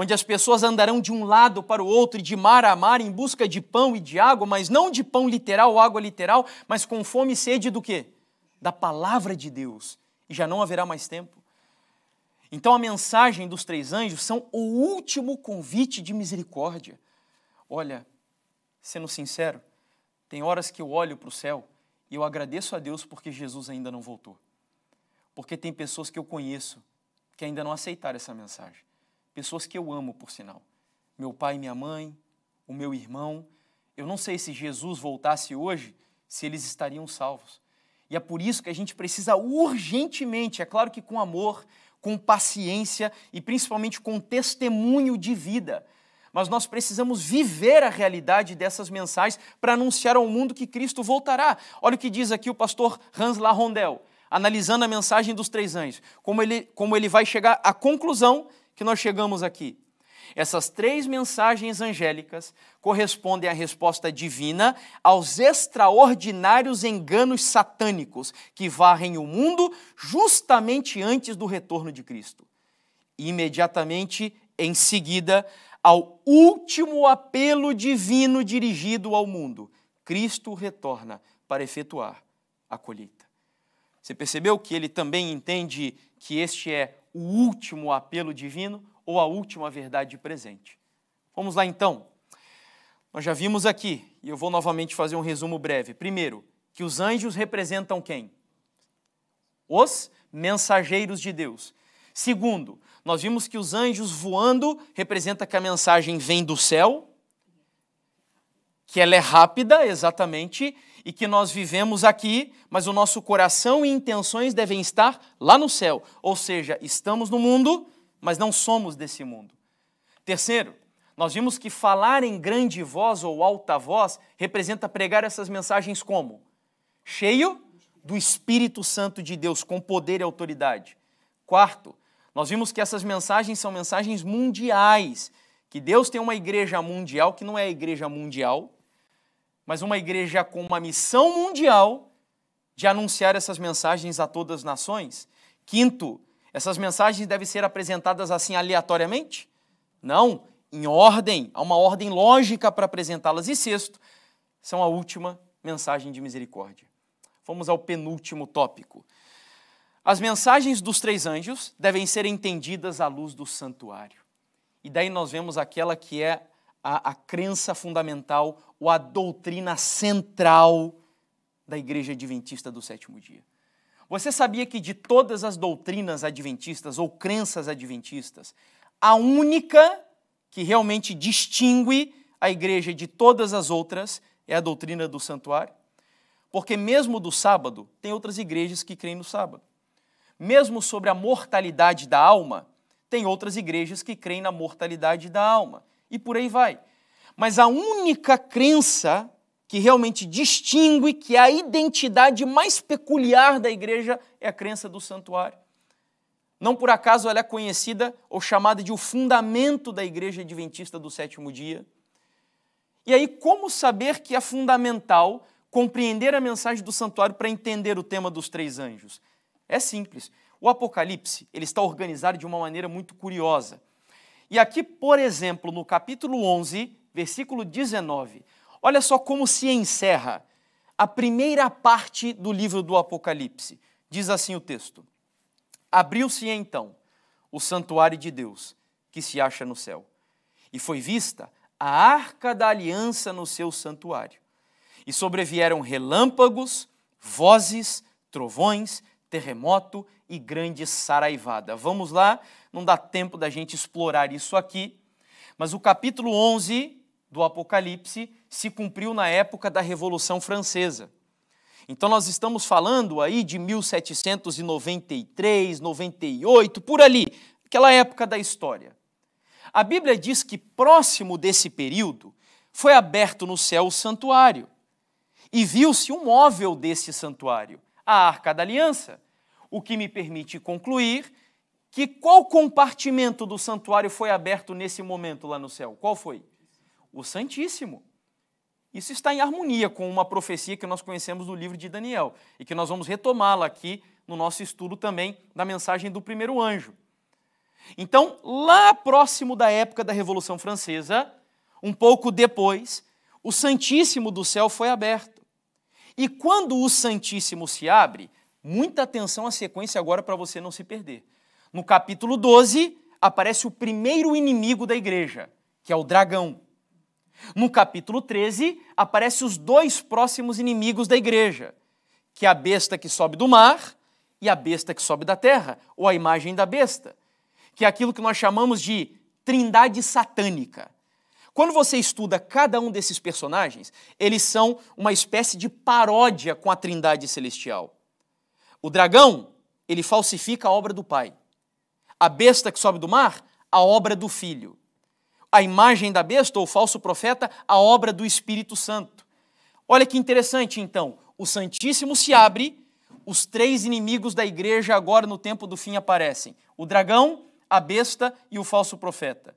onde as pessoas andarão de um lado para o outro, de mar a mar, em busca de pão e de água, mas não de pão literal ou água literal, mas com fome e sede do quê? Da palavra de Deus. E já não haverá mais tempo. Então a mensagem dos três anjos são o último convite de misericórdia. Olha, sendo sincero, tem horas que eu olho para o céu e eu agradeço a Deus porque Jesus ainda não voltou porque tem pessoas que eu conheço que ainda não aceitaram essa mensagem. Pessoas que eu amo, por sinal. Meu pai e minha mãe, o meu irmão. Eu não sei se Jesus voltasse hoje, se eles estariam salvos. E é por isso que a gente precisa urgentemente, é claro que com amor, com paciência e principalmente com testemunho de vida. Mas nós precisamos viver a realidade dessas mensagens para anunciar ao mundo que Cristo voltará. Olha o que diz aqui o pastor Hans Larondel analisando a mensagem dos três anjos, como ele, como ele vai chegar à conclusão que nós chegamos aqui. Essas três mensagens angélicas correspondem à resposta divina aos extraordinários enganos satânicos que varrem o mundo justamente antes do retorno de Cristo. Imediatamente em seguida, ao último apelo divino dirigido ao mundo, Cristo retorna para efetuar a colheita. Você percebeu que ele também entende que este é o último apelo divino ou a última verdade presente? Vamos lá então. Nós já vimos aqui, e eu vou novamente fazer um resumo breve. Primeiro, que os anjos representam quem? Os mensageiros de Deus. Segundo, nós vimos que os anjos voando representa que a mensagem vem do céu, que ela é rápida, exatamente, e que nós vivemos aqui, mas o nosso coração e intenções devem estar lá no céu. Ou seja, estamos no mundo, mas não somos desse mundo. Terceiro, nós vimos que falar em grande voz ou alta voz representa pregar essas mensagens como? Cheio do Espírito Santo de Deus, com poder e autoridade. Quarto, nós vimos que essas mensagens são mensagens mundiais, que Deus tem uma igreja mundial que não é a igreja mundial, mas uma igreja com uma missão mundial de anunciar essas mensagens a todas as nações. Quinto, essas mensagens devem ser apresentadas assim aleatoriamente? Não, em ordem, há uma ordem lógica para apresentá-las. E sexto, são a última mensagem de misericórdia. Vamos ao penúltimo tópico. As mensagens dos três anjos devem ser entendidas à luz do santuário. E daí nós vemos aquela que é a, a crença fundamental ou a doutrina central da Igreja Adventista do sétimo dia. Você sabia que de todas as doutrinas adventistas ou crenças adventistas, a única que realmente distingue a igreja de todas as outras é a doutrina do santuário? Porque, mesmo do sábado, tem outras igrejas que creem no sábado. Mesmo sobre a mortalidade da alma, tem outras igrejas que creem na mortalidade da alma e por aí vai. Mas a única crença que realmente distingue, que é a identidade mais peculiar da igreja, é a crença do santuário. Não por acaso ela é conhecida ou chamada de o fundamento da igreja adventista do sétimo dia. E aí, como saber que é fundamental compreender a mensagem do santuário para entender o tema dos três anjos? É simples. O Apocalipse ele está organizado de uma maneira muito curiosa. E aqui, por exemplo, no capítulo 11, versículo 19, olha só como se encerra a primeira parte do livro do Apocalipse. Diz assim o texto: Abriu-se então o santuário de Deus, que se acha no céu, e foi vista a arca da aliança no seu santuário. E sobrevieram relâmpagos, vozes, trovões, terremoto e grande saraivada. Vamos lá, não dá tempo da gente explorar isso aqui, mas o capítulo 11 do Apocalipse se cumpriu na época da Revolução Francesa. Então nós estamos falando aí de 1793, 98, por ali, aquela época da história. A Bíblia diz que próximo desse período foi aberto no céu o santuário e viu-se um móvel desse santuário, a Arca da Aliança, o que me permite concluir que qual compartimento do santuário foi aberto nesse momento lá no céu? Qual foi? O Santíssimo. Isso está em harmonia com uma profecia que nós conhecemos no livro de Daniel e que nós vamos retomá-la aqui no nosso estudo também da mensagem do primeiro anjo. Então, lá próximo da época da Revolução Francesa, um pouco depois, o Santíssimo do céu foi aberto. E quando o Santíssimo se abre, muita atenção à sequência agora para você não se perder. No capítulo 12, aparece o primeiro inimigo da igreja, que é o dragão. No capítulo 13, aparecem os dois próximos inimigos da igreja, que é a besta que sobe do mar e a besta que sobe da terra, ou a imagem da besta, que é aquilo que nós chamamos de trindade satânica. Quando você estuda cada um desses personagens, eles são uma espécie de paródia com a trindade celestial. O dragão, ele falsifica a obra do Pai. A besta que sobe do mar, a obra do Filho. A imagem da besta ou falso profeta, a obra do Espírito Santo. Olha que interessante, então. O Santíssimo se abre, os três inimigos da igreja agora no tempo do fim aparecem: o dragão, a besta e o falso profeta.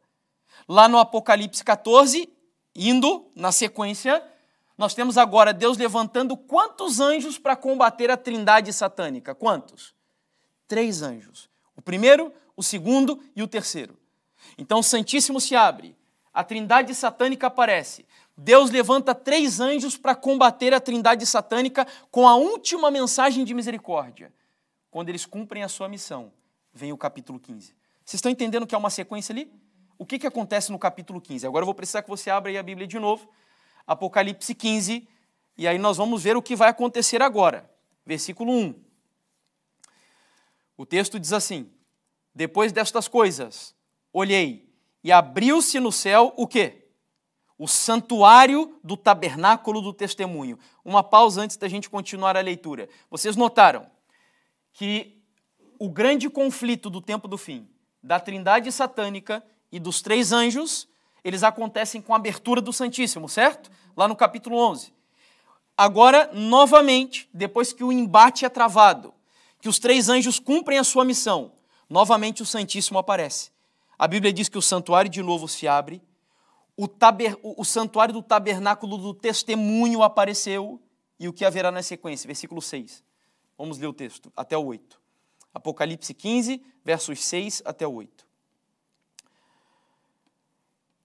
Lá no Apocalipse 14, indo na sequência, nós temos agora Deus levantando quantos anjos para combater a trindade satânica? Quantos? Três anjos. O primeiro, o segundo e o terceiro. Então o Santíssimo se abre, a trindade satânica aparece. Deus levanta três anjos para combater a trindade satânica com a última mensagem de misericórdia. Quando eles cumprem a sua missão, vem o capítulo 15. Vocês estão entendendo que há uma sequência ali? O que, que acontece no capítulo 15? Agora eu vou precisar que você abra aí a Bíblia de novo, Apocalipse 15, e aí nós vamos ver o que vai acontecer agora. Versículo 1. O texto diz assim: depois destas coisas, olhei e abriu-se no céu o quê? O santuário do tabernáculo do testemunho. Uma pausa antes da gente continuar a leitura. Vocês notaram que o grande conflito do tempo do fim, da trindade satânica e dos três anjos, eles acontecem com a abertura do Santíssimo, certo? Lá no capítulo 11. Agora, novamente, depois que o embate é travado, que os três anjos cumprem a sua missão, novamente o Santíssimo aparece. A Bíblia diz que o santuário de novo se abre, o, taber, o, o santuário do tabernáculo do testemunho apareceu, e o que haverá na sequência? Versículo 6. Vamos ler o texto, até o 8. Apocalipse 15, versos 6 até 8.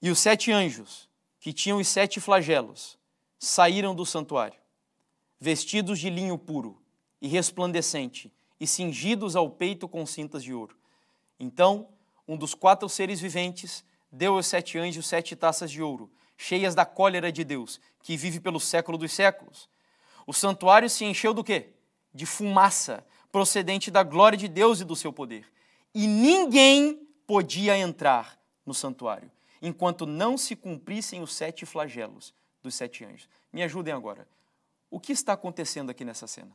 E os sete anjos, que tinham os sete flagelos, saíram do santuário, vestidos de linho puro e resplandecente, e cingidos ao peito com cintas de ouro. Então, um dos quatro seres viventes deu aos sete anjos sete taças de ouro, cheias da cólera de Deus, que vive pelo século dos séculos. O santuário se encheu do quê? De fumaça, procedente da glória de Deus e do seu poder. E ninguém podia entrar no santuário, enquanto não se cumprissem os sete flagelos dos sete anjos. Me ajudem agora. O que está acontecendo aqui nessa cena?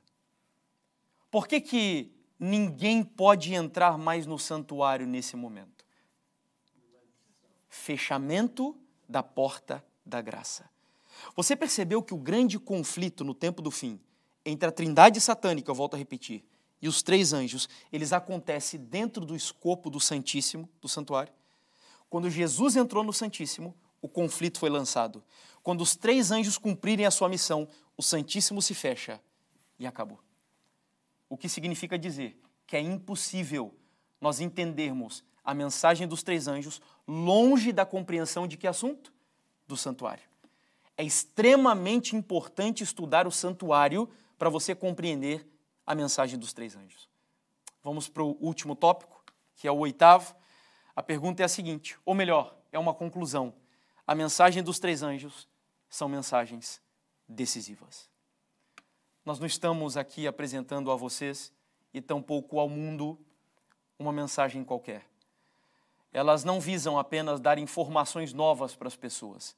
Por que, que ninguém pode entrar mais no santuário nesse momento? Fechamento da porta da graça. Você percebeu que o grande conflito no tempo do fim entre a trindade satânica, eu volto a repetir, e os três anjos, eles acontecem dentro do escopo do Santíssimo, do santuário. Quando Jesus entrou no Santíssimo, o conflito foi lançado. Quando os três anjos cumprirem a sua missão, o Santíssimo se fecha e acabou o que significa dizer que é impossível nós entendermos a mensagem dos três anjos longe da compreensão de que assunto? Do santuário. É extremamente importante estudar o santuário para você compreender a mensagem dos três anjos. Vamos para o último tópico, que é o oitavo. A pergunta é a seguinte, ou melhor, é uma conclusão. A mensagem dos três anjos são mensagens decisivas. Nós não estamos aqui apresentando a vocês e tampouco ao mundo uma mensagem qualquer. Elas não visam apenas dar informações novas para as pessoas.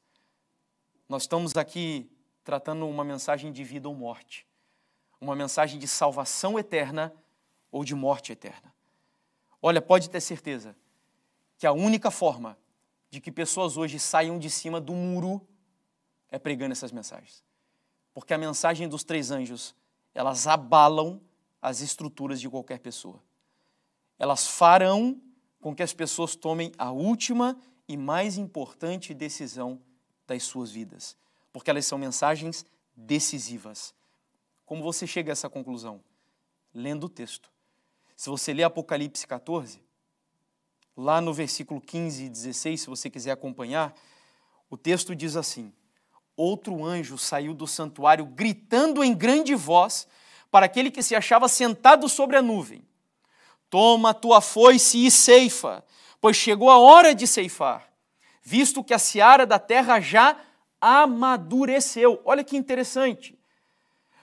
Nós estamos aqui tratando uma mensagem de vida ou morte, uma mensagem de salvação eterna ou de morte eterna. Olha, pode ter certeza que a única forma de que pessoas hoje saiam de cima do muro é pregando essas mensagens porque a mensagem dos três anjos, elas abalam as estruturas de qualquer pessoa. Elas farão com que as pessoas tomem a última e mais importante decisão das suas vidas, porque elas são mensagens decisivas. Como você chega a essa conclusão? Lendo o texto. Se você lê Apocalipse 14, lá no versículo 15 e 16, se você quiser acompanhar, o texto diz assim: outro anjo saiu do santuário gritando em grande voz para aquele que se achava sentado sobre a nuvem: Toma tua foice e ceifa, pois chegou a hora de ceifar, visto que a seara da terra já amadureceu. Olha que interessante.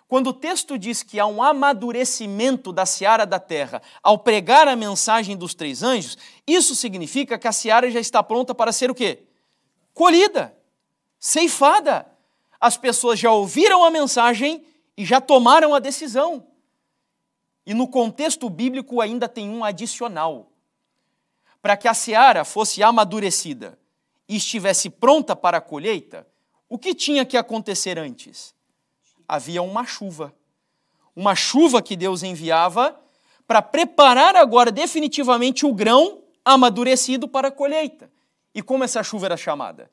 Quando o texto diz que há um amadurecimento da seara da terra ao pregar a mensagem dos três anjos, isso significa que a seara já está pronta para ser o quê? Colhida ceifada. As pessoas já ouviram a mensagem e já tomaram a decisão. E no contexto bíblico ainda tem um adicional. Para que a seara fosse amadurecida e estivesse pronta para a colheita, o que tinha que acontecer antes? Havia uma chuva. Uma chuva que Deus enviava para preparar agora definitivamente o grão amadurecido para a colheita. E como essa chuva era chamada?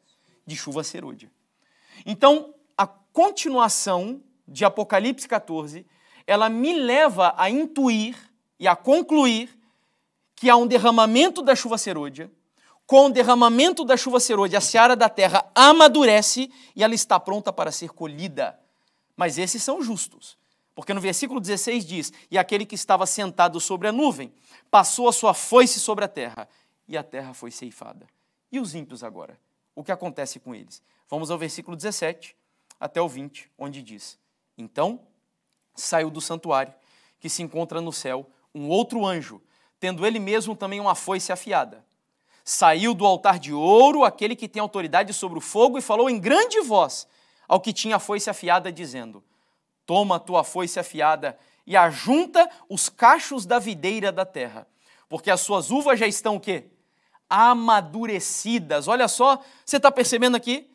de chuva serúdia. Então, a continuação de Apocalipse 14, ela me leva a intuir e a concluir que há um derramamento da chuva serúdia, com o derramamento da chuva serôdia, a seara da terra amadurece e ela está pronta para ser colhida. Mas esses são justos. Porque no versículo 16 diz: E aquele que estava sentado sobre a nuvem passou a sua foice sobre a terra, e a terra foi ceifada. E os ímpios agora? o que acontece com eles. Vamos ao versículo 17 até o 20, onde diz: Então saiu do santuário, que se encontra no céu, um outro anjo, tendo ele mesmo também uma foice afiada. Saiu do altar de ouro aquele que tem autoridade sobre o fogo e falou em grande voz ao que tinha a foice afiada, dizendo: Toma a tua foice afiada e ajunta os cachos da videira da terra, porque as suas uvas já estão o quê? amadurecidas. Olha só, você está percebendo aqui?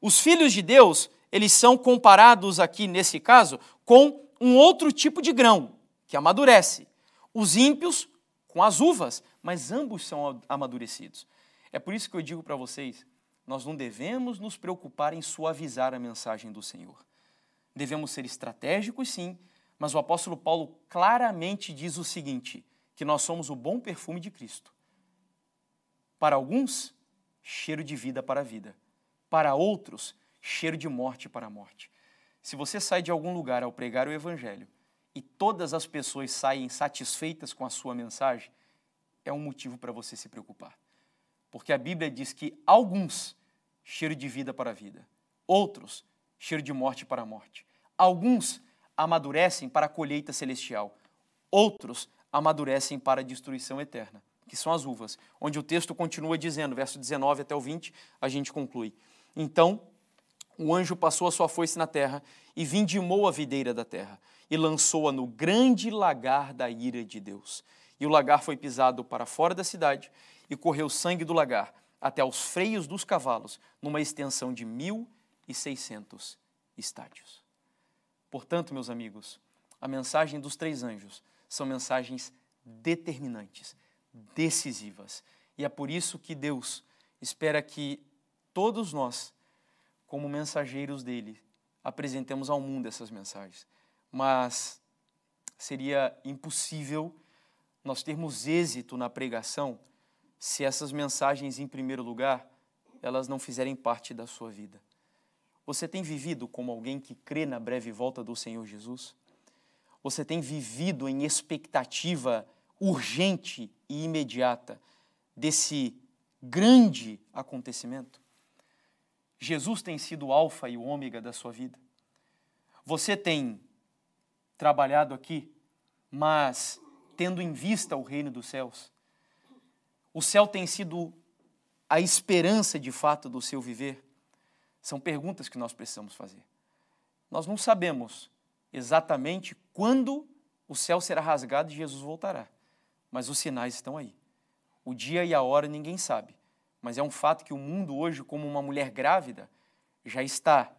Os filhos de Deus, eles são comparados aqui, nesse caso, com um outro tipo de grão, que amadurece. Os ímpios com as uvas, mas ambos são amadurecidos. É por isso que eu digo para vocês: nós não devemos nos preocupar em suavizar a mensagem do Senhor. Devemos ser estratégicos, sim, mas o apóstolo Paulo claramente diz o seguinte: que nós somos o bom perfume de Cristo. Para alguns, cheiro de vida para a vida. Para outros, cheiro de morte para a morte. Se você sai de algum lugar ao pregar o Evangelho e todas as pessoas saem satisfeitas com a sua mensagem, é um motivo para você se preocupar. Porque a Bíblia diz que alguns, cheiro de vida para a vida, outros, cheiro de morte para a morte. Alguns amadurecem para a colheita celestial, outros amadurecem para a destruição eterna que são as uvas, onde o texto continua dizendo, verso 19 até o 20, a gente conclui. Então, o anjo passou a sua foice na terra e vindimou a videira da terra e lançou-a no grande lagar da ira de Deus. E o lagar foi pisado para fora da cidade e correu sangue do lagar até aos freios dos cavalos, numa extensão de 1.600 estádios. Portanto, meus amigos, a mensagem dos três anjos são mensagens determinantes decisivas. E é por isso que Deus espera que todos nós, como mensageiros dele, apresentemos ao mundo essas mensagens. Mas seria impossível nós termos êxito na pregação se essas mensagens, em primeiro lugar, elas não fizerem parte da sua vida. Você tem vivido como alguém que crê na breve volta do Senhor Jesus? Você tem vivido em expectativa urgente e imediata desse grande acontecimento? Jesus tem sido o alfa e o ômega da sua vida. Você tem trabalhado aqui, mas tendo em vista o reino dos céus. O céu tem sido a esperança de fato do seu viver. São perguntas que nós precisamos fazer. Nós não sabemos exatamente quando o céu será rasgado e Jesus voltará mas os sinais estão aí. O dia e a hora ninguém sabe, mas é um fato que o mundo hoje, como uma mulher grávida, já está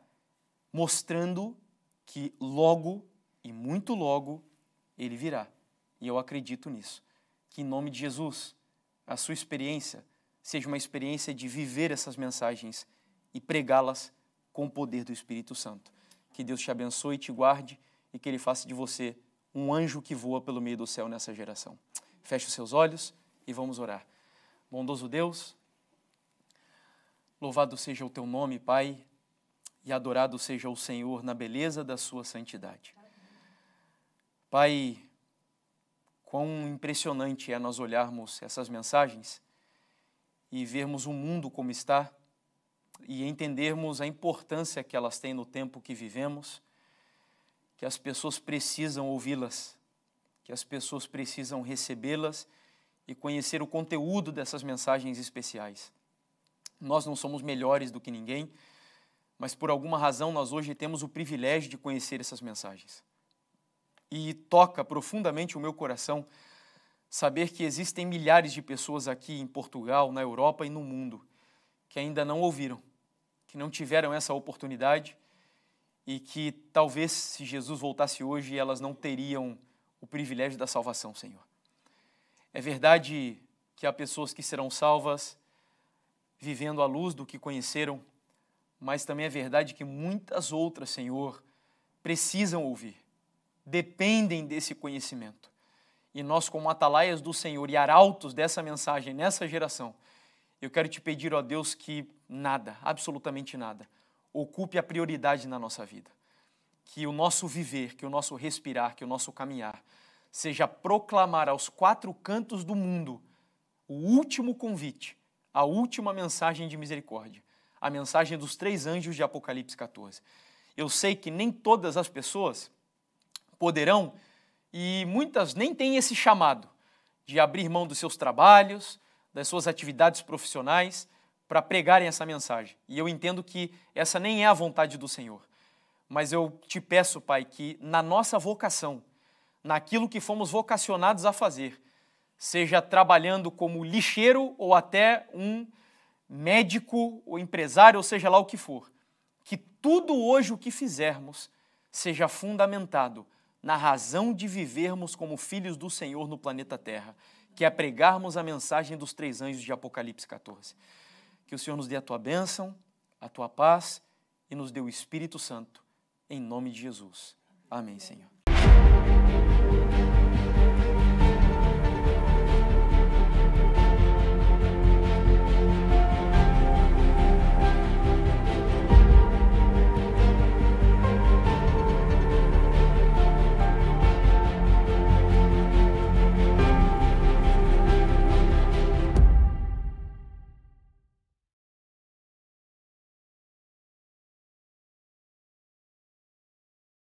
mostrando que logo e muito logo ele virá. E eu acredito nisso. Que em nome de Jesus, a sua experiência seja uma experiência de viver essas mensagens e pregá-las com o poder do Espírito Santo. Que Deus te abençoe e te guarde e que ele faça de você um anjo que voa pelo meio do céu nessa geração. Feche os seus olhos e vamos orar. Bondoso Deus, louvado seja o teu nome, Pai, e adorado seja o Senhor na beleza da sua santidade. Pai, quão impressionante é nós olharmos essas mensagens e vermos o mundo como está e entendermos a importância que elas têm no tempo que vivemos, que as pessoas precisam ouvi-las que as pessoas precisam recebê-las e conhecer o conteúdo dessas mensagens especiais. Nós não somos melhores do que ninguém, mas por alguma razão nós hoje temos o privilégio de conhecer essas mensagens. E toca profundamente o meu coração saber que existem milhares de pessoas aqui em Portugal, na Europa e no mundo que ainda não ouviram, que não tiveram essa oportunidade e que talvez se Jesus voltasse hoje elas não teriam o privilégio da salvação, Senhor. É verdade que há pessoas que serão salvas vivendo à luz do que conheceram, mas também é verdade que muitas outras, Senhor, precisam ouvir, dependem desse conhecimento. E nós, como atalaias do Senhor e arautos dessa mensagem nessa geração, eu quero te pedir, ó Deus, que nada, absolutamente nada, ocupe a prioridade na nossa vida que o nosso viver, que o nosso respirar, que o nosso caminhar seja proclamar aos quatro cantos do mundo o último convite, a última mensagem de misericórdia, a mensagem dos três anjos de Apocalipse 14. Eu sei que nem todas as pessoas poderão e muitas nem têm esse chamado de abrir mão dos seus trabalhos, das suas atividades profissionais para pregarem essa mensagem. E eu entendo que essa nem é a vontade do Senhor. Mas eu te peço, Pai, que na nossa vocação, naquilo que fomos vocacionados a fazer, seja trabalhando como lixeiro ou até um médico ou empresário, ou seja lá o que for, que tudo hoje o que fizermos seja fundamentado na razão de vivermos como filhos do Senhor no planeta Terra, que é pregarmos a mensagem dos três anjos de Apocalipse 14. Que o Senhor nos dê a tua bênção, a tua paz e nos dê o Espírito Santo em nome de Jesus. Amém, Senhor.